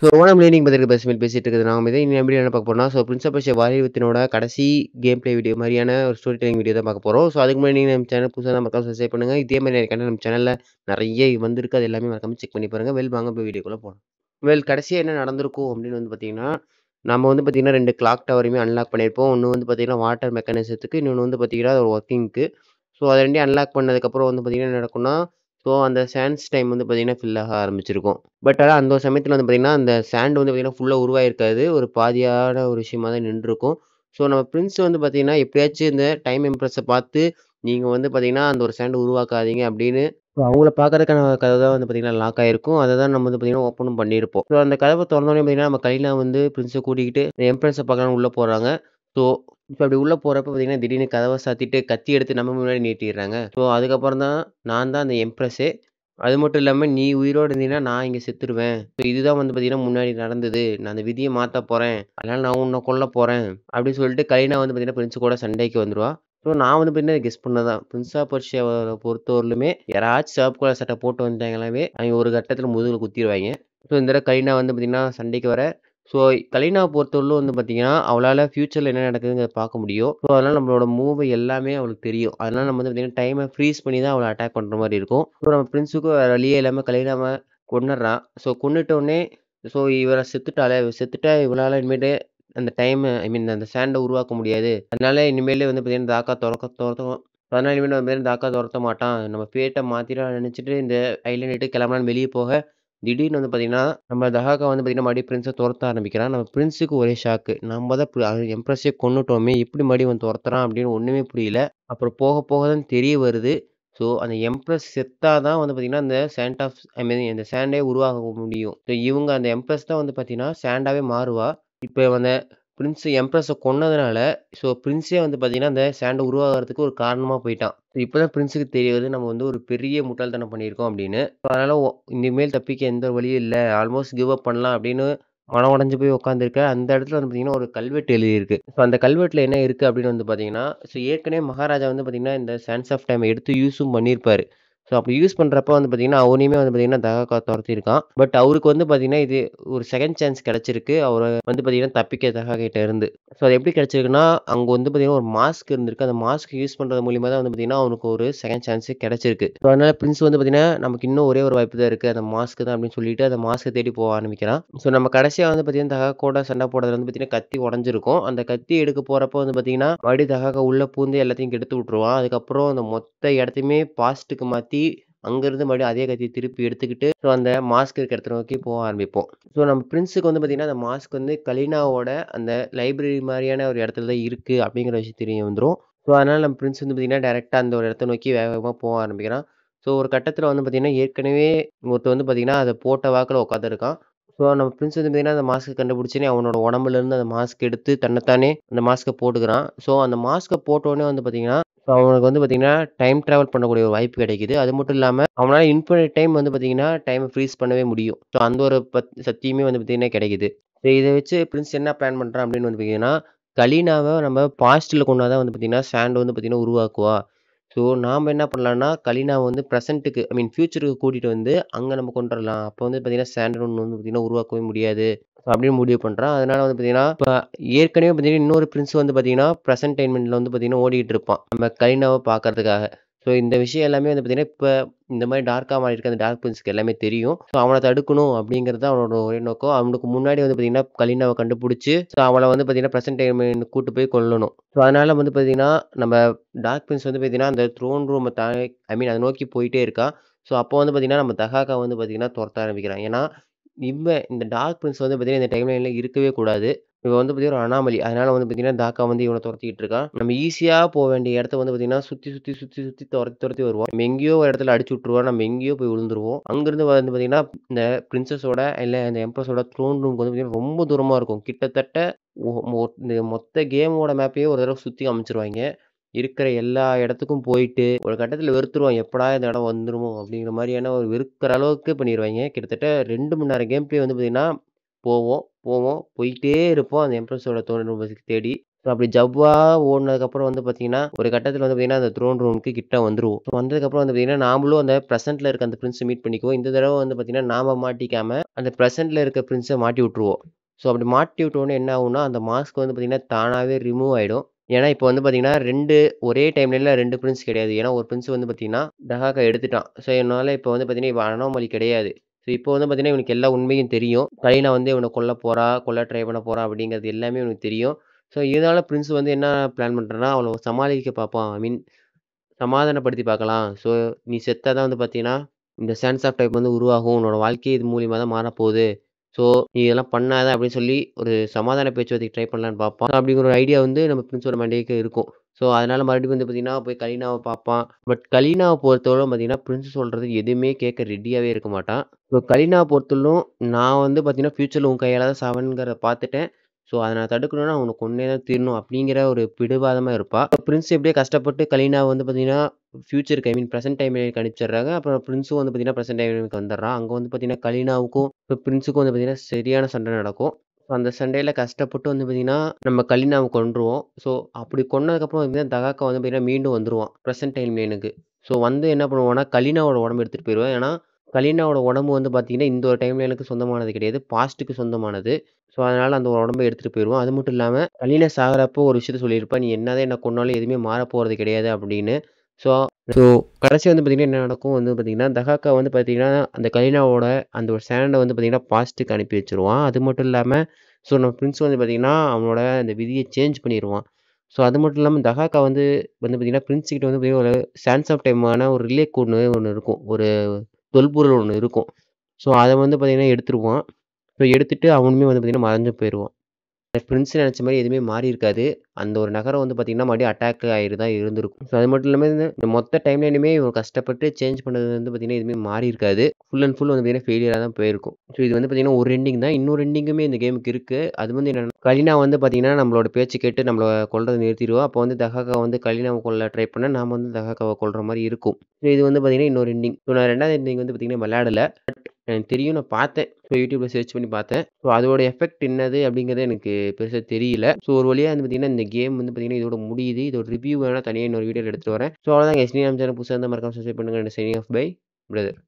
So Onam learning பதிலுக்கு பேசுமல் பேசிட்டு இருக்குது நாங்கள் இதை நம்ம என்ன பார்க்க போனால் ஸோ பிரின்சபல் வாரியத்தினோட கடைசி கேம் பிளே வீடியோ மாதிரியான ஒரு ஸ்டோரி டெலிங் வீடியோ தான் பார்க்க போகிறோம் ஸோ அதுக்கு முன்னாடி நீங்கள் நம்ம சேனல் புதுசாக மக்கள் சப்ஸ்கிரைப் பண்ணுங்கள் இதே மாதிரி எனக்கு நம்ம சேனலில் நிறைய வந்திருக்கு அது எல்லாமே மறக்காம செக் பண்ணி பாருங்கள் வெல் வாங்க போய் வீடியோக்குள்ளே போகணும் வெல் கடைசியாக என்ன நடந்திருக்கும் அப்படின்னு வந்து பார்த்தீங்கன்னா நம்ம வந்து பார்த்திங்கன்னா ரெண்டு கிளாக் டவரையுமே அன்லாக் பண்ணியிருப்போம் ஒன்று வந்து பார்த்திங்கன்னா வாட்டர் மெக்கானிசத்துக்கு இன்னொன்று வந்து பார்த்திங்கன்னா ஒரு ஒர்க்கிங்க்கு ஸோ அதை ரெண்டையும் அன்லாக் பண்ணதுக்கப்புறம் வந்து பார்த்திங்கன்னா என்ன நடக்கும்னா ஸோ அந்த சேண்ட்ஸ் டைம் வந்து பார்த்திங்கன்னா ஃபில் ஆக ஆரம்பிச்சிருக்கும் பட் ஆனால் அந்த சமயத்தில் வந்து பார்த்திங்கன்னா அந்த சேண்ட் வந்து பார்த்திங்கன்னா ஃபுல்லாக உருவாயிருக்காது ஒரு பாதியான ஒரு விஷயமாக தான் நின்றுருக்கும் ஸோ நம்ம பிரின்ஸ் வந்து பார்த்திங்கன்னா எப்படியாச்சும் இந்த டைம் இம்ப்ரெஸை பார்த்து நீங்கள் வந்து பார்த்திங்கன்னா அந்த ஒரு சேண்டை உருவாக்காதீங்க அப்படின்னு ஸோ அவங்கள பார்க்கறதுக்கான கதை தான் வந்து பார்த்திங்கன்னா லாக் ஆகிருக்கும் அதை தான் நம்ம வந்து பார்த்திங்கன்னா ஓப்பனும் பண்ணியிருப்போம் ஸோ அந்த கதவை திறந்தோடனே பார்த்திங்கன்னா நம்ம கையில் வந்து பிரின்ஸை கூட்டிக்கிட்டு எம்ப்ரன்ஸை பார்க்கலான்னு உள்ளே போகிறாங்க ஸோ இப்போ அப்படி உள்ளே போகிறப்ப பார்த்தீங்கன்னா திடீர்னு கதவை சாத்திட்டு கத்தி எடுத்து நம்ம முன்னாடி நீட்டிடுறாங்க ஸோ அதுக்கப்புறம் தான் நான் தான் அந்த எம்ப்ரெஸ்ஸே அது மட்டும் இல்லாமல் நீ உயிரோடு இருந்தீங்கன்னா நான் இங்கே செத்துருவேன் ஸோ இதுதான் வந்து பார்த்தீங்கன்னா முன்னாடி நடந்தது நான் அந்த விதியை மாற்ற போகிறேன் அதனால் நான் உன்னை கொல்ல போகிறேன் அப்படின்னு சொல்லிட்டு கலினா வந்து பார்த்தீங்கன்னா பிரின்ஸு கூட சண்டைக்கு வந்துடுவா ஸோ நான் வந்து பார்த்தீங்கன்னா கெஸ்ட் பண்ணதான் பிரின்ஸா பர்ஷியாவை பொறுத்தவரையிலுமே யாராச்சும் சிவப்பு கலர் சட்டை போட்டு வந்துட்டாங்களாவே அவங்க ஒரு கட்டத்தில் முதுகில் குத்திடுவாங்க ஸோ இந்த கலினா வந்து பார்த்தீங்கன்னா சண்டைக்கு வர ஸோ கலீனா பொறுத்தவரையிலும் வந்து பார்த்தீங்கன்னா அவளால் ஃப்யூச்சரில் என்ன நடக்குதுங்கிறத பார்க்க முடியும் ஸோ அதனால் நம்மளோட மூவ் எல்லாமே அவளுக்கு தெரியும் அதனால் நம்ம வந்து பார்த்தீங்கன்னா டைமை ஃப்ரீஸ் பண்ணி தான் அவளை அட்டாக் பண்ணுற மாதிரி இருக்கும் ஸோ நம்ம ப்ரின்ஸுக்கும் வேறு வழியே இல்லாமல் கலீனாவை கொண்டுடுறான் ஸோ கொண்டுட்டோடனே ஸோ இவரை செத்துட்டாலே இவர் செத்துட்டா இவளால் இனிமேட்டு அந்த டைம் ஐ மீன் அந்த சேண்டை உருவாக்க முடியாது அதனால இனிமேலே வந்து பார்த்தீங்கன்னா தாக்கா துறக்க துரத்தும் அதனால இனிமேல் வந்து தாக்கா துரத்த மாட்டான் நம்ம பேட்டை மாற்றிடலாம் நினச்சிட்டு இந்த ஐலண்ட் கிளம்பலான்னு வெளியே போக திடீர்னு வந்து பார்த்தீங்கன்னா நம்ம தகாக்கா வந்து பார்த்தீங்கன்னா மறுபடியும் பிரின்ஸை துரத்த ஆரம்பிக்கிறான் நம்ம பிரின்ஸுக்கு ஒரே ஷாக்கு நம்ம தான் எம்ப்ரஸே கொண்டுட்டோமே இப்படி மறுபடியும் வந்து துரத்துறான் அப்படின்னு ஒன்றுமே புரியல அப்புறம் போக போக தான் தெரிய வருது ஸோ அந்த எம்ப்ரஸ் செத்தாக தான் வந்து பார்த்தீங்கன்னா அந்த சேண்ட் ஆஃப் ஐ மீன் இந்த சேண்டே உருவாக முடியும் ஸோ இவங்க அந்த எம்ப்ரஸ் தான் வந்து பார்த்தீங்கன்னா சேண்டாகவே மாறுவா இப்போ வந்து பிரின்ஸ் எம்ப்ரஸை கொன்னதுனால ஸோ பிரின்ஸே வந்து பார்த்தீங்கன்னா அந்த சேண்டை உருவாகிறதுக்கு ஒரு காரணமாக போயிட்டான் இப்போ தான் பிரின்ஸுக்கு தெரியாது நம்ம வந்து ஒரு பெரிய முட்டாள்தனம் பண்ணியிருக்கோம் அப்படின்னு அதனால் இனிமேல் தப்பிக்க எந்த வழியும் இல்லை ஆல்மோஸ்ட் கிவ் அப் பண்ணலாம் அப்படின்னு மனம் உடஞ்சு போய் உட்காந்துருக்க அந்த இடத்துல வந்து பார்த்தீங்கன்னா ஒரு கல்வெட்டு எழுதியிருக்கு ஸோ அந்த கல்வெட்டில் என்ன இருக்குது அப்படின்னு வந்து பார்த்தீங்கன்னா ஸோ ஏற்கனவே மகாராஜா வந்து பார்த்தீங்கன்னா இந்த சான்ஸ் ஆஃப் டைம் எடுத்து யூஸும் பண்ணியிருப்பார் ஸோ அப்படி யூஸ் பண்ணுறப்ப வந்து பார்த்தீங்கன்னா அவனையுமே வந்து பார்த்தீங்கன்னா தகாக்கா துரத்திருக்கான் பட் அவருக்கு வந்து பார்த்தீங்கன்னா இது ஒரு செகண்ட் சான்ஸ் கிடச்சிருக்கு அவர் வந்து பார்த்தீங்கன்னா தப்பிக்க தகாக்கிட்ட இருந்து ஸோ அது எப்படி கிடச்சிருக்குன்னா அங்கே வந்து பார்த்தீங்கன்னா ஒரு மாஸ்க் இருந்திருக்கு அந்த மாஸ்க் யூஸ் பண்ணுறது மூலியமாக தான் வந்து பார்த்தீங்கன்னா அவனுக்கு ஒரு செகண்ட் சான்ஸ் கிடச்சிருக்கு ஸோ அதனால் பிரின்ஸ் வந்து பார்த்தீங்கன்னா நமக்கு இன்னும் ஒரே ஒரு வாய்ப்பு தான் இருக்குது அந்த மாஸ்க் தான் அப்படின்னு சொல்லிட்டு அந்த மாஸ்க்கை தேடி போக ஆரம்பிக்கிறான் ஸோ நம்ம கடைசியாக வந்து பார்த்தீங்கன்னா கூட சண்டை போடுறது வந்து பார்த்தீங்கன்னா கத்தி உடஞ்சிருக்கும் அந்த கத்தி எடுக்க போகிறப்ப வந்து பார்த்தீங்கன்னா மறுபடியும் தகாக்கா உள்ளே பூந்து எல்லாத்தையும் கெடுத்து விட்ருவான் அதுக்கப்புறம் அந்த மொத்த இடத்தையுமே பாஸ்ட்டுக்கு மாற்றி கத்தி அங்கேருந்து மறுபடியும் அதே கத்தியை திருப்பி எடுத்துக்கிட்டு ஸோ அந்த மாஸ்க் இருக்கிற இடத்துல நோக்கி போக ஆரம்பிப்போம் ஸோ நம்ம பிரின்ஸுக்கு வந்து பார்த்திங்கன்னா அந்த மாஸ்க் வந்து கலினாவோட அந்த லைப்ரரி மாதிரியான ஒரு இடத்துல தான் இருக்குது அப்படிங்கிற விஷயம் தெரிய வந்துடும் ஸோ அதனால் நம்ம பிரின்ஸ் வந்து பார்த்திங்கன்னா டேரெக்டாக அந்த ஒரு இடத்த நோக்கி வேகமாக போக ஆரம்பிக்கிறான் ஸோ ஒரு கட்டத்தில் வந்து பார்த்திங்கன்னா ஏற்கனவே ஒருத்தர் வந்து பார்த்திங்கன்னா அதை போட்ட வாக்கில் உட்காந்துருக்கான் ஸோ நம்ம பிரின்ஸ் வந்து பார்த்திங்கன்னா அந்த மாஸ்க்கை கண்டுபிடிச்சினே அவனோட உடம்புலேருந்து அந்த மாஸ்க் எடுத்து தன்னைத்தானே அந்த மாஸ்க்கை போட்டுக்கிறான் ஸோ அந்த மாஸ்க்கை போட்டோடனே வந்து பார்த்திங்கன்னா ஸோ அவனுக்கு வந்து பார்த்தீங்கன்னா டைம் ட்ராவல் பண்ணக்கூடிய ஒரு வாய்ப்பு கிடைக்குது அது மட்டும் இல்லாமல் அவனால் இன்ஃபினிட் டைம் வந்து பார்த்தீங்கன்னா டைமை ஃப்ரீஸ் பண்ணவே முடியும் ஸோ அந்த ஒரு பத் சத்தியுமே வந்து பார்த்தீங்கன்னா கிடைக்குது ஸோ இதை வச்சு பிரின்ஸ் என்ன பிளான் பண்ணுறான் அப்படின்னு வந்து பார்த்தீங்கன்னா கலீனாவை நம்ம பாசிட்டிவில் கொண்டாதான் தான் வந்து பார்த்தீங்கன்னா சாண்ட் வந்து பார்த்தீங்கன்னா உருவாக்குவா ஸோ நாம் என்ன பண்ணலான்னா கலீனாவை வந்து ப்ரெசென்ட்டுக்கு ஐ மீன் ஃப்யூச்சருக்கு கூட்டிகிட்டு வந்து அங்கே நம்ம கொண்டு வரலாம் அப்போ வந்து பார்த்திங்கன்னா ஸ்டாண்டர்ட் ஒன்று வந்து பார்த்திங்கன்னா உருவாக்கவே முடியாது அப்படின்னு முடிவு பண்ணுறான் அதனால் வந்து பார்த்தீங்கன்னா இப்போ ஏற்கனவே பார்த்தீங்கன்னா இன்னொரு பிரின்ஸ் வந்து பார்த்தீங்கன்னா ப்ரெசன்ட் வந்து பார்த்தீங்கன்னா ஓடிக்கிட்டு இருப்பான் நம்ம கலினாவை பார்க்கறதுக்காக ஸோ இந்த விஷயம் எல்லாமே வந்து பார்த்தீங்கன்னா இப்போ இந்த மாதிரி டார்க்காக மாறி இருக்க அந்த டார்க் பிரின்ஸுக்கு எல்லாமே தெரியும் ஸோ அவனை தடுக்கணும் அப்படிங்கிறது அவனோட ஒரே நோக்கம் அவனுக்கு முன்னாடி வந்து பார்த்தீங்கன்னா கலினாவை கண்டுபிடிச்சி ஸோ அவனை வந்து பார்த்தீங்கன்னா ப்ரெசன்ட் டைம் கூட்டு போய் கொல்லணும் ஸோ அதனால் வந்து பார்த்தீங்கன்னா நம்ம டார்க் பிரின்ஸ் வந்து பார்த்தீங்கன்னா அந்த த்ரோன் ரூமை தா ஐ மீன் அதை நோக்கி போயிட்டே இருக்கான் ஸோ அப்போ வந்து பார்த்தீங்கன்னா நம்ம தகாக்கா வந்து பார்த்தீங்கன்னா துரத்த ஆரம்பிக்கிறான் ஏன்னா இப்ப இந்த டார்க் பிரின்ஸ் வந்து பார்த்தீங்கன்னா, இந்த டைம்லைனில் இருக்கவே கூடாது. இவன் வந்து பார்த்தீங்கன்னா, ஒரு அனாமலி. அதனால் வந்து பார்த்தீங்கன்னா, தாக்கா வந்து இவனை துரத்திக்கிட்டு இருக்கான். நம்ம ஈஸியாக போக வேண்டிய இடத்த வந்து பார்த்தீங்கன்னா, சுற்றி சுற்றி சுற்றி சுற்றி துரத்தி துரத்தி வருவோம் நம்ம எங்கேயோ ஒரு இடத்துல அடிச்சு விட்டுருவான். நம்ம எங்கேயோ போய் விழுந்துருவோம். அங்கேருந்து வந்து பார்த்தீங்கன்னா, இந்த பிரின்சஸோட இல்லை இந்த எம்ப்ரஸோட த்ரோன் ரூம்க்கு வந்து பார்த்தீங்கன்னா, ரொம்ப தூரமாக இருக்கும். கிட்டத்தட்ட இந்த மொத்த கேமோட மேப்பையே ஒரு தடவை சுற்றி அமைச்சிருவாங்க இருக்கிற எல்லா இடத்துக்கும் போயிட்டு ஒரு கட்டத்தில் வெறுத்துருவோம் எப்படா இந்த இடம் வந்துருமோ அப்படிங்கிற மாதிரியான ஒரு வெறுக்கிற அளவுக்கு பண்ணிடுவாங்க கிட்டத்தட்ட ரெண்டு மணி நேரம் கேம் பிளே வந்து பார்த்திங்கன்னா போவோம் போவோம் போயிட்டே இருப்போம் அந்த எம்ப்ரஸோட தோன் ரூம்ஸுக்கு தேடி ஸோ அப்படி ஜவ்வா ஓடினதுக்கப்புறம் வந்து பார்த்தீங்கன்னா ஒரு கட்டத்தில் வந்து பார்த்தீங்கன்னா அந்த த்ரோன் ரூமுக்கு கிட்ட வந்துருவோம் ஸோ வந்ததுக்கப்புறம் வந்து பார்த்தீங்கன்னா நாமளும் அந்த ப்ரெசென்ட்ல இருக்க அந்த பிரின்ஸை மீட் பண்ணிக்குவோம் இந்த தடவை வந்து பார்த்தீங்கன்னா நாம் மாட்டிக்காம அந்த ப்ரெசென்ட்டில் இருக்க பிரின்ஸை மாட்டி விட்ருவோம் ஸோ அப்படி மாட்டி விட்டோன்னே என்ன ஆகும்னா அந்த மாஸ்க் வந்து பார்த்தீங்கன்னா தானாகவே ரிமூவ் ஆகிடும் ஏன்னா இப்போ வந்து பார்த்தீங்கன்னா ரெண்டு ஒரே டைம்லைனில் ரெண்டு பிரின்ஸ் கிடையாது ஏன்னா ஒரு பிரின்ஸ் வந்து பார்த்தீங்கன்னா டகாக்கா எடுத்துட்டான் ஸோ என்னால் இப்போ வந்து பார்த்தீங்கன்னா இப்போ அனாமலி கிடையாது ஸோ இப்போ வந்து பார்த்தீங்கன்னா இவனுக்கு எல்லா உண்மையும் தெரியும் கலீனா வந்து இவனை கொல்ல போகிறா கொல்ல ட்ரை பண்ண போகிறா அப்படிங்கிறது எல்லாமே இவனுக்கு தெரியும் ஸோ இதனால் பிரின்ஸ் வந்து என்ன பிளான் பண்ணுறேன்னா அவளை சமாளிக்க பார்ப்பான் ஐ மீன் சமாதானப்படுத்தி பார்க்கலாம் ஸோ நீ செத்தாதான் தான் வந்து பார்த்தீங்கன்னா இந்த சான்ஸ் ஆஃப் டைப் வந்து உருவாகும் உன்னோட வாழ்க்கை இது மூலியமாக தான் மாறப்போகுது ஸோ நீ இதெல்லாம் பண்ணாத அப்படின்னு சொல்லி ஒரு சமாதான பேச்சுவார்த்தைக்கு ட்ரை பண்ணலான்னு பார்ப்பான் அப்படிங்கிற ஒரு ஐடியா வந்து நம்ம பிரின்ஸோட மண்டேக்கு இருக்கும் ஸோ அதனால் மறுபடியும் வந்து பார்த்தீங்கன்னா போய் கலீனாவை பார்ப்பான் பட் கலீனாவை பொறுத்தவரை பார்த்தீங்கன்னா பிரின்ஸ் சொல்கிறது எதுவுமே கேட்க ரெடியாகவே இருக்க மாட்டான் ஸோ கலீனாவை பொறுத்தவரையும் நான் வந்து பார்த்திங்கன்னா ஃப்யூச்சரில் உன் கையால் தான் செவன்கிற பார்த்துட்டேன் ஸோ அதை நான் தடுக்கணும்னா அவனுக்கு ஒன்றே தான் தீரணும் அப்படிங்கிற ஒரு பிடிவாதமாக இருப்பாள் பிரின்ஸ் எப்படியே கஷ்டப்பட்டு கலீனா வந்து பார்த்தீங்கன்னா ஃப்யூச்சருக்கு ஐ மீன் ப்ரெசென்ட் எனக்கு அனுப்பிச்சிடுறாங்க அப்புறம் ப்ரின்ஸும் வந்து பார்த்தீங்கன்னா ப்ரெசென்ட் டைமுக்கு வந்துடுறான் அங்கே வந்து பார்த்தீங்கன்னா கலினாவுக்கும் இப்போ ப்ரின்ஸுக்கும் வந்து பார்த்தீங்கன்னா சரியான சண்டை நடக்கும் ஸோ அந்த சண்டையில் கஷ்டப்பட்டு வந்து பார்த்திங்கன்னா நம்ம கலினாவை கொண்டுருவோம் ஸோ அப்படி கொண்டதுக்கப்புறம் பார்த்தீங்கன்னா தகாக்கா வந்து பார்த்திங்கன்னா மீண்டும் வந்துடுவான் ப்ரெசென்ட் டைம் லைனுக்கு ஸோ வந்து என்ன பண்ணுவோம்னா கலினாவோட உடம்பு எடுத்துகிட்டு போயிடுவேன் ஏன்னா கலினாவோட உடம்பு வந்து பார்த்திங்கன்னா இந்த ஒரு டைமில் எனக்கு சொந்தமானது கிடையாது பாஸ்ட்டுக்கு சொந்தமானது ஸோ அதனால் அந்த ஒரு உடம்பை எடுத்துகிட்டு போயிடுவோம் அது மட்டும் இல்லாமல் கலினா சாகிறப்போ ஒரு விஷயத்த சொல்லியிருப்பேன் நீ என்னதான் என்ன கொண்டாலும் எதுவுமே மாறப்போகிறது கிடையாது அப்படின்னு ஸோ ஸோ கடைசி வந்து பார்த்திங்கன்னா என்ன நடக்கும் வந்து பார்த்திங்கன்னா தகாக்கா வந்து பார்த்திங்கன்னா அந்த கலீனாவோட அந்த ஒரு சேண்டை வந்து பார்த்திங்கன்னா பாசிட்டுக்கு அனுப்பி வச்சுருவான் அது மட்டும் இல்லாமல் ஸோ நம்ம பிரின்ஸ் வந்து பார்த்திங்கன்னா அவனோட அந்த விதியை சேஞ்ச் பண்ணிடுவான் ஸோ அது மட்டும் இல்லாமல் தகாக்கா வந்து வந்து பார்த்திங்கன்னா பிரின்ஸ் கிட்ட வந்து பார்த்திங்கன்னா ஒரு சான்ஸ் ஆஃப் டைமான ஒரு ரிலே ஒன்று ஒன்று இருக்கும் ஒரு தொல்பொருள் ஒன்று இருக்கும் ஸோ அதை வந்து பார்த்திங்கன்னா எடுத்துருவான் ஸோ எடுத்துகிட்டு அவனுமே வந்து பார்த்திங்கன்னா மறைஞ்சு போயிடுவான் பிரின்ஸ் நினச்ச மாதிரி எதுவுமே மாறி இருக்காது அந்த ஒரு நகரம் வந்து பார்த்திங்கன்னா மறுபடியும் அட்டாக் ஆகி தான் இருந்திருக்கும் ஸோ அது மட்டும் இல்லாமல் இந்த மொத்த டைம்லைனுமே இவங்க கஷ்டப்பட்டு சேஞ்ச் பண்ணது வந்து பார்த்திங்கன்னா எதுவுமே மாறி இருக்காது ஃபுல் அண்ட் ஃபுல் வந்து பார்த்திங்கன்னா ஃபெயிலியராக தான் போயிருக்கும் ஸோ இது வந்து பார்த்திங்கன்னா ஒரு ரெண்டிங் தான் இன்னொரு ரெண்டிங்குமே இந்த கேமுக்கு இருக்குது அது வந்து என்னென்னா கலினா வந்து பார்த்திங்கன்னா நம்மளோட பேச்சு கேட்டு நம்மளை கொள்றதை நிறுத்திடுவோம் அப்போ வந்து தஹாக்கா வந்து கலினாவை கொள்ள ட்ரை பண்ணால் நாம் வந்து தகாக்காவை கொள்கிற மாதிரி இருக்கும் ஸோ இது வந்து பார்த்திங்கன்னா இன்னொரு ரெண்டிங் ஸோ நான் ரெண்டாவது ரெண்டிங் வந்து பார்த்திங்கன்னா விளையாடலை எனக்கு தெரியும் நான் பார்த்தேன் ஸோ யூடியூப்பில் சர்ச் பண்ணி பார்த்தேன் ஸோ அதோட எஃபெக்ட் என்னது அப்படிங்கிறது எனக்கு பெருசாக தெரியல ஸோ ஒரு வழியாக வந்து பார்த்திங்கன்னா இந்த கேம் வந்து பார்த்தீங்கன்னா இதோட முடியுது இதோட ரிவ்யூ வேணால் தனியாக இன்னொரு வீடியோ எடுத்துகிட்டு வரேன் ஸோ அவ்வளோதான் எஸ்னி நம்ம சேனல் புதுசாக இருந்தால் மறக்காம சப்ஸ்கிரைப் பண்ணுங்கள் சைனிங் ஆஃப் பை பிரதர்